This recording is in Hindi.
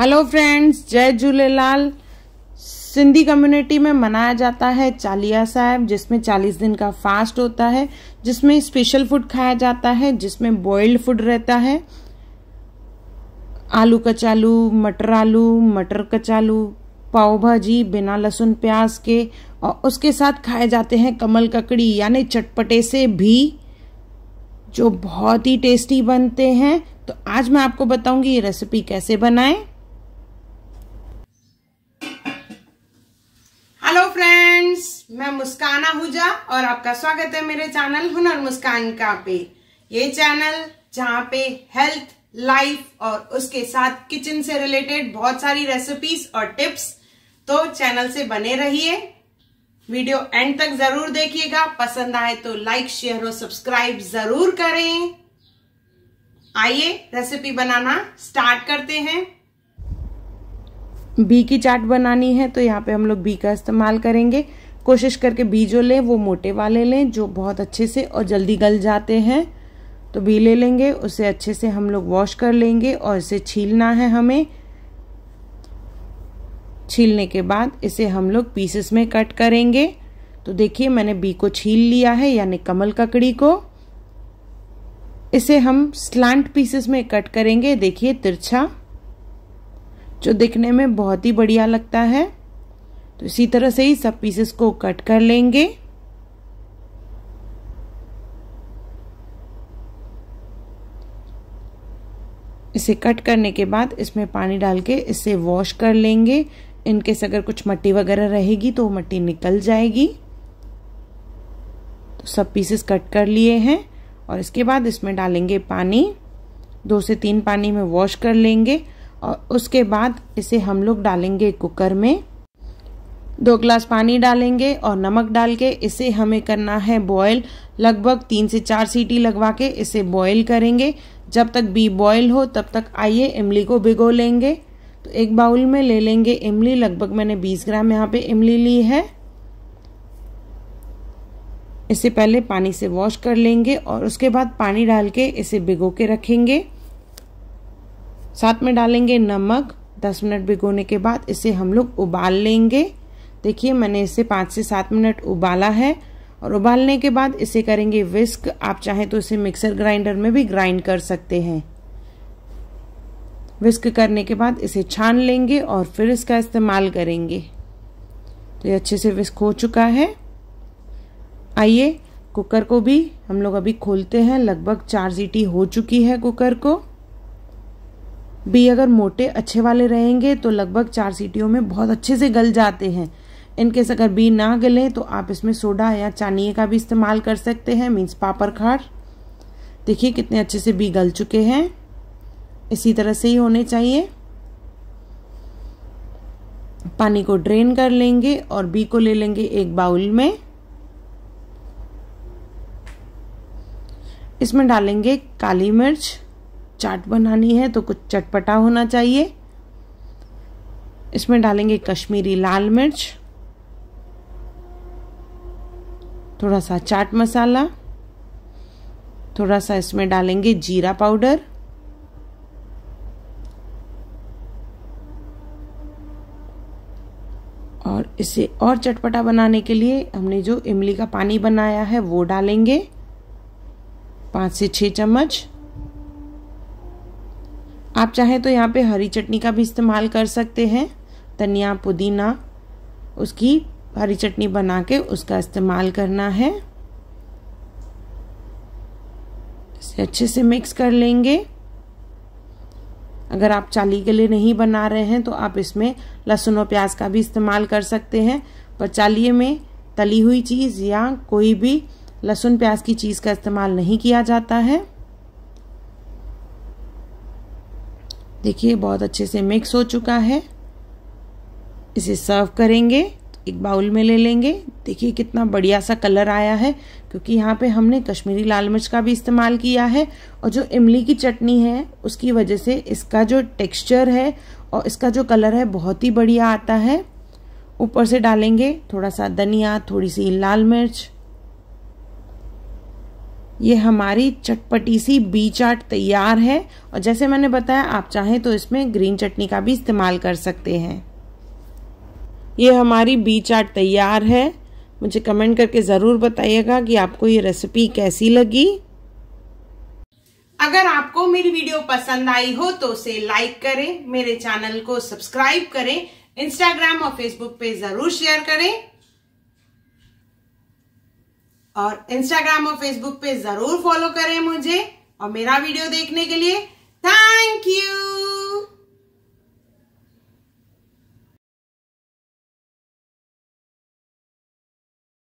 हेलो फ्रेंड्स जय झूलेलाल सिंधी कम्युनिटी में मनाया जाता है चालिया साहब जिसमें 40 दिन का फास्ट होता है जिसमें स्पेशल फूड खाया जाता है जिसमें बॉइल्ड फूड रहता है आलू कचालू मटर आलू मटर कचालू पाव भाजी बिना लहसुन प्याज के और उसके साथ खाए जाते हैं कमल ककड़ी यानी चटपटे से भी जो बहुत ही टेस्टी बनते हैं तो आज मैं आपको बताऊंगी ये रेसिपी कैसे बनाएं मैं मुस्कान आहूजा और आपका स्वागत है मेरे चैनल हुनर मुस्कान का पे ये चैनल जहाँ पे हेल्थ लाइफ और उसके साथ किचन से रिलेटेड बहुत सारी रेसिपीज और टिप्स तो चैनल से बने रहिए वीडियो एंड तक जरूर देखिएगा पसंद आए तो लाइक शेयर और सब्सक्राइब जरूर करें आइए रेसिपी बनाना स्टार्ट करते हैं बी की चाट बनानी है तो यहाँ पे हम लोग बी का इस्तेमाल करेंगे कोशिश करके बीजों लें वो मोटे वाले लें जो बहुत अच्छे से और जल्दी गल जाते हैं तो बी ले लेंगे उसे अच्छे से हम लोग वॉश कर लेंगे और इसे छीलना है हमें छीलने के बाद इसे हम लोग पीसेस में कट करेंगे तो देखिए मैंने बी को छील लिया है यानी कमल ककड़ी को इसे हम स्लांट पीसेस में कट करेंगे देखिए तिरछा जो दिखने में बहुत ही बढ़िया लगता है तो इसी तरह से ही सब पीसेस को कट कर लेंगे इसे कट करने के बाद इसमें पानी डाल के इसे वॉश कर लेंगे इनकेस अगर कुछ मट्टी वगैरह रहेगी तो मट्टी निकल जाएगी तो सब पीसेस कट कर लिए हैं और इसके बाद इसमें डालेंगे पानी दो से तीन पानी में वॉश कर लेंगे और उसके बाद इसे हम लोग डालेंगे कुकर में दो ग्लास पानी डालेंगे और नमक डाल के इसे हमें करना है बॉयल लगभग तीन से चार सीटी लगवा के इसे बॉयल करेंगे जब तक बी बॉयल हो तब तक आइए इमली को भिगो लेंगे तो एक बाउल में ले लेंगे इमली लगभग मैंने 20 ग्राम यहाँ पे इमली ली है इसे पहले पानी से वॉश कर लेंगे और उसके बाद पानी डाल के इसे भिगो के रखेंगे साथ में डालेंगे नमक 10 मिनट भिगोने के बाद इसे हम लोग उबाल लेंगे देखिए मैंने इसे पाँच से सात मिनट उबाला है और उबालने के बाद इसे करेंगे विस्क आप चाहें तो इसे मिक्सर ग्राइंडर में भी ग्राइंड कर सकते हैं विस्क करने के बाद इसे छान लेंगे और फिर इसका इस्तेमाल करेंगे तो ये अच्छे से विस्क हो चुका है आइए कुकर को भी हम लोग अभी खोलते हैं लगभग चार सीटी हो चुकी है कुकर को भी अगर मोटे अच्छे वाले रहेंगे तो लगभग चार सीटियों में बहुत अच्छे से गल जाते हैं इनकेस अगर बी ना गले तो आप इसमें सोडा या चानिए का भी इस्तेमाल कर सकते हैं मीन्स पापर खार देखिए कितने अच्छे से बी गल चुके हैं इसी तरह से ही होने चाहिए पानी को ड्रेन कर लेंगे और बी को ले लेंगे एक बाउल में इसमें डालेंगे काली मिर्च चाट बनानी है तो कुछ चटपटा होना चाहिए इसमें डालेंगे कश्मीरी लाल मिर्च थोड़ा सा चाट मसाला थोड़ा सा इसमें डालेंगे जीरा पाउडर और इसे और चटपटा बनाने के लिए हमने जो इमली का पानी बनाया है वो डालेंगे पाँच से छः चम्मच आप चाहें तो यहाँ पे हरी चटनी का भी इस्तेमाल कर सकते हैं धनिया पुदीना उसकी हरी चटनी बना के उसका इस्तेमाल करना है इसे अच्छे से मिक्स कर लेंगे अगर आप चाली के लिए नहीं बना रहे हैं तो आप इसमें लहसुन और प्याज का भी इस्तेमाल कर सकते हैं पर चालिए में तली हुई चीज़ या कोई भी लहसुन प्याज की चीज़ का इस्तेमाल नहीं किया जाता है देखिए बहुत अच्छे से मिक्स हो चुका है इसे सर्व करेंगे एक बाउल में ले लेंगे देखिए कितना बढ़िया सा कलर आया है क्योंकि यहाँ पे हमने कश्मीरी लाल मिर्च का भी इस्तेमाल किया है और जो इमली की चटनी है उसकी वजह से इसका जो टेक्सचर है और इसका जो कलर है बहुत ही बढ़िया आता है ऊपर से डालेंगे थोड़ा सा धनिया थोड़ी सी लाल मिर्च ये हमारी चटपटी सी बी चाट तैयार है और जैसे मैंने बताया आप चाहें तो इसमें ग्रीन चटनी का भी इस्तेमाल कर सकते हैं ये हमारी बी चाट तैयार है मुझे कमेंट करके ज़रूर बताइएगा कि आपको ये रेसिपी कैसी लगी अगर आपको मेरी वीडियो पसंद आई हो तो उसे लाइक करें मेरे चैनल को सब्सक्राइब करें इंस्टाग्राम और फेसबुक पे जरूर शेयर करें और इंस्टाग्राम और फेसबुक पे जरूर फॉलो करें मुझे और मेरा वीडियो देखने के लिए थैंक यू